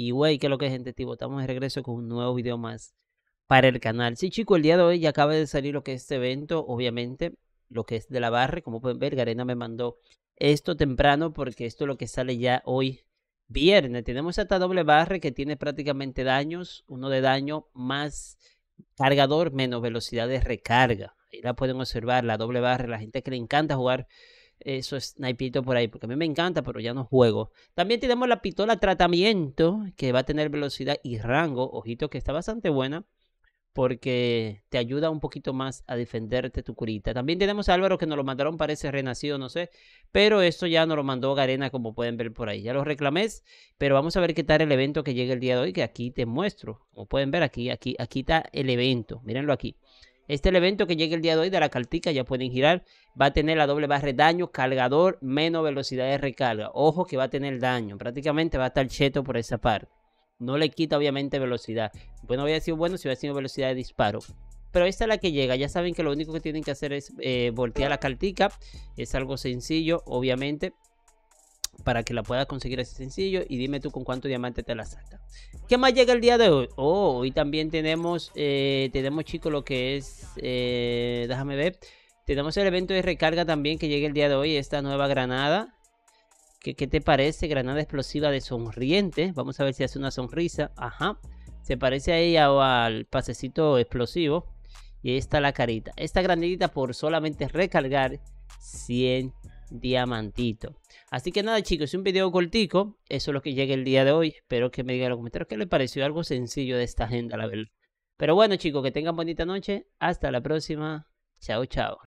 Y wey, que lo que es gente, tipo, estamos de regreso con un nuevo video más para el canal. Sí, chico, el día de hoy ya acaba de salir lo que es este evento, obviamente, lo que es de la barra. Como pueden ver, Garena me mandó esto temprano porque esto es lo que sale ya hoy viernes. Tenemos esta doble barra que tiene prácticamente daños, uno de daño más cargador menos velocidad de recarga. Ahí la pueden observar, la doble barra, la gente que le encanta jugar eso es, snipito por ahí, porque a mí me encanta, pero ya no juego. También tenemos la pistola tratamiento, que va a tener velocidad y rango, ojito que está bastante buena, porque te ayuda un poquito más a defenderte tu curita. También tenemos Álvaro que nos lo mandaron, parece renacido, no sé, pero esto ya nos lo mandó Garena, como pueden ver por ahí. Ya lo reclamé, pero vamos a ver qué tal el evento que llega el día de hoy, que aquí te muestro. Como pueden ver aquí, aquí, aquí está el evento, mírenlo aquí. Este evento que llega el día de hoy de la caltica, ya pueden girar, va a tener la doble barra de daño, cargador, menos velocidad de recarga. Ojo que va a tener daño, prácticamente va a estar cheto por esa parte. No le quita obviamente velocidad. Bueno, a sido bueno si a decir velocidad de disparo. Pero esta es la que llega, ya saben que lo único que tienen que hacer es eh, voltear la caltica, Es algo sencillo, obviamente para que la puedas conseguir así sencillo y dime tú con cuánto diamante te la saca. ¿Qué más llega el día de hoy? Oh, hoy también tenemos, eh, tenemos chicos lo que es, eh, déjame ver, tenemos el evento de recarga también que llega el día de hoy, esta nueva granada. ¿Qué, qué te parece? Granada explosiva de sonriente. Vamos a ver si hace una sonrisa. Ajá. Se parece a ella o al pasecito explosivo. Y ahí está la carita. Esta granadita por solamente recargar 100 diamantitos. Así que nada chicos, es un video cortico, eso es lo que llega el día de hoy, espero que me digan en los comentarios qué les pareció algo sencillo de esta agenda, la verdad. Pero bueno chicos, que tengan bonita noche, hasta la próxima, chao chao.